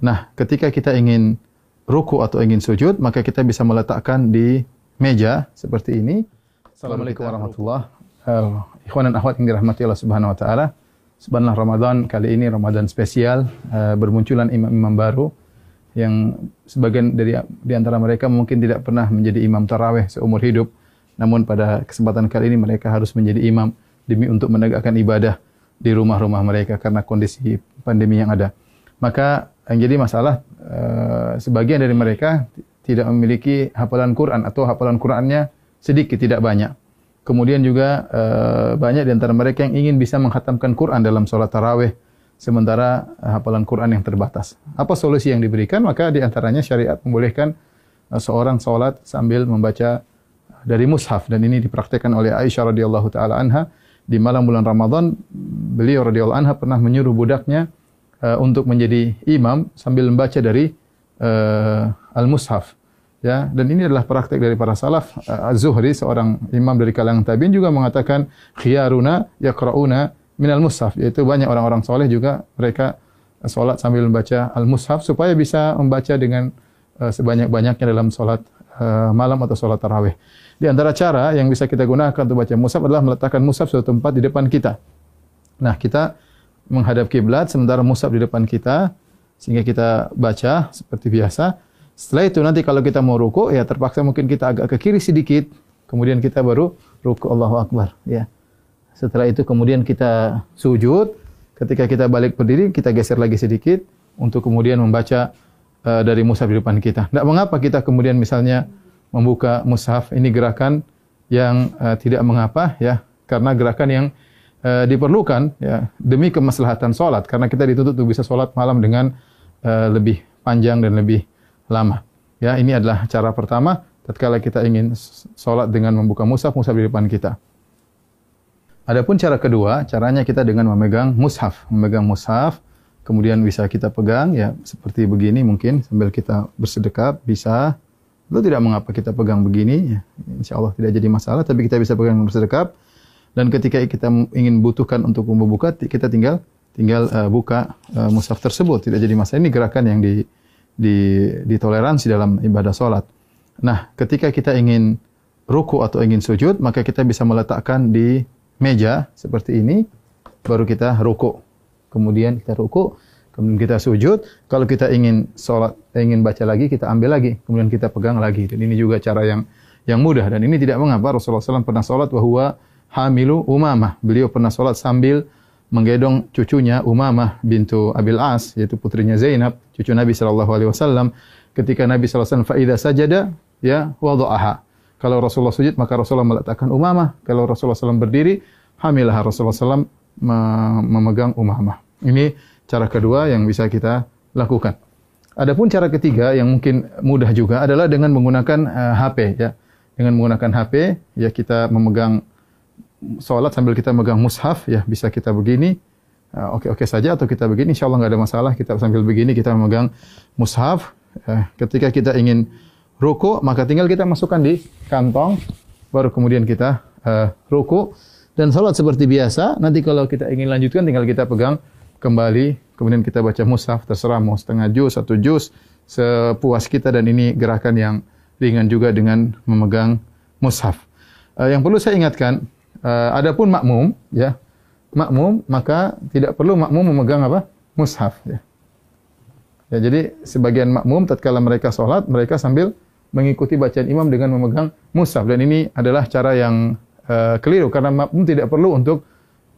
Nah, ketika kita ingin ruku atau ingin sujud, maka kita bisa meletakkan di meja seperti ini. Assalamualaikum warahmatullahi wabarakatuh. Uh, ikhwan dan akhwat yang dirahmati Allah Subhanahu wa taala. Subhanallah Ramadan kali ini Ramadan spesial eh, bermunculan imam-imam baru yang sebagian dari di antara mereka mungkin tidak pernah menjadi imam taraweh seumur hidup. Namun pada kesempatan kali ini mereka harus menjadi imam demi untuk menegakkan ibadah di rumah-rumah mereka karena kondisi pandemi yang ada. Maka jadi masalah e, sebagian dari mereka tidak memiliki hafalan Quran atau hafalan Qurannya sedikit tidak banyak. Kemudian juga e, banyak di antara mereka yang ingin bisa menghatamkan Quran dalam sholat taraweh sementara hafalan Quran yang terbatas. Apa solusi yang diberikan? Maka di antaranya syariat membolehkan e, seorang sholat sambil membaca dari mushaf dan ini dipraktikkan oleh Aisyah radhiyallahu taala anha di malam bulan Ramadan beliau radhiyallahu anha pernah menyuruh budaknya Eh, untuk menjadi imam sambil membaca dari uh, Al-Mushaf. Ya, dan ini adalah praktik dari para salaf. Uh, Az-Zuhri seorang imam dari kalangan tabi'in juga mengatakan khiyaruna yaqrauna al mushaf, yaitu banyak orang-orang soleh juga mereka salat sambil membaca Al-Mushaf supaya bisa membaca dengan uh, sebanyak-banyaknya dalam salat uh, malam atau salat tarawih. Di antara cara yang bisa kita gunakan untuk baca mushaf adalah meletakkan mushaf suatu tempat di depan kita. Nah, kita menghadap kiblat sementara mushaf di depan kita sehingga kita baca seperti biasa. Setelah itu nanti kalau kita mau ruku ya terpaksa mungkin kita agak ke kiri sedikit kemudian kita baru ruku Allahu Akbar ya. Setelah itu kemudian kita sujud ketika kita balik berdiri kita geser lagi sedikit untuk kemudian membaca uh, dari mushaf di depan kita. Tidak mengapa kita kemudian misalnya membuka mushaf ini gerakan yang uh, tidak mengapa ya karena gerakan yang e, diperlukan ya demi kemaslahatan sholat karena kita dituntut untuk bisa sholat malam dengan e, lebih panjang dan lebih lama. Ya, ini adalah cara pertama tatkala kita ingin sholat dengan membuka mushaf, mushaf di depan kita. Adapun cara kedua, caranya kita dengan memegang mushaf, memegang mushaf, kemudian bisa kita pegang ya seperti begini mungkin sambil kita bersedekap bisa itu tidak mengapa kita pegang begini ya. Insya Allah tidak jadi masalah tapi kita bisa pegang bersedekap dan ketika kita ingin butuhkan untuk membuka kita tinggal tinggal uh, buka uh, mushaf tersebut tidak jadi masalah ini gerakan yang di di ditoleransi dalam ibadah salat. Nah, ketika kita ingin ruku atau ingin sujud maka kita bisa meletakkan di meja seperti ini baru kita ruku. Kemudian kita ruku, kemudian kita sujud. Kalau kita ingin salat ingin baca lagi kita ambil lagi, kemudian kita pegang lagi. Dan ini juga cara yang yang mudah dan ini tidak mengapa Rasulullah SAW pernah salat bahwa hamilu Umamah. Beliau pernah sholat sambil menggendong cucunya Umamah bintu Abil As, yaitu putrinya Zainab, cucu Nabi sallallahu alaihi wasallam. Ketika Nabi sallallahu alaihi wasallam faida sajada, ya wada'aha. Kalau Rasulullah sujud maka Rasulullah meletakkan Umamah. Kalau Rasulullah SAW berdiri, hamilah Rasulullah SAW memegang Umamah. Ini cara kedua yang bisa kita lakukan. Adapun cara ketiga yang mungkin mudah juga adalah dengan menggunakan uh, eh, HP ya. Dengan menggunakan HP ya kita memegang sholat sambil kita megang mushaf, ya bisa kita begini, oke-oke uh, okay, okay saja atau kita begini, insya Allah nggak ada masalah. Kita sambil begini kita memegang mushaf. Ya. ketika kita ingin ruku, maka tinggal kita masukkan di kantong, baru kemudian kita uh, ruku dan sholat seperti biasa. Nanti kalau kita ingin lanjutkan, tinggal kita pegang kembali, kemudian kita baca mushaf terserah mau setengah juz, satu juz, sepuas kita dan ini gerakan yang ringan juga dengan memegang mushaf. Uh, yang perlu saya ingatkan, Uh, adapun makmum, ya, makmum maka tidak perlu makmum memegang apa? Mushaf. Ya. ya jadi sebagian makmum tatkala mereka sholat, mereka sambil mengikuti bacaan imam dengan memegang mushaf dan ini adalah cara yang uh, keliru karena makmum tidak perlu untuk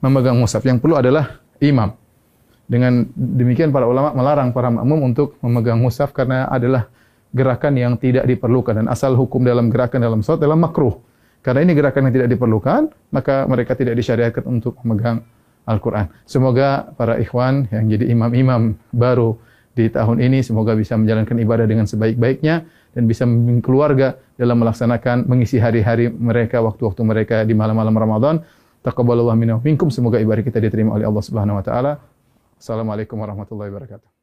memegang mushaf. Yang perlu adalah imam. Dengan demikian para ulama melarang para makmum untuk memegang mushaf karena adalah gerakan yang tidak diperlukan dan asal hukum dalam gerakan dalam sholat adalah makruh. Karena ini gerakan yang tidak diperlukan, maka mereka tidak disyariatkan untuk memegang Al-Quran. Semoga para ikhwan yang jadi imam-imam baru di tahun ini, semoga bisa menjalankan ibadah dengan sebaik-baiknya dan bisa membimbing keluarga dalam melaksanakan, mengisi hari-hari mereka, waktu-waktu mereka di malam-malam Ramadan. Taqabbalallahu minna minkum. Semoga ibadah kita diterima oleh Allah Subhanahu wa taala. Assalamualaikum warahmatullahi wabarakatuh.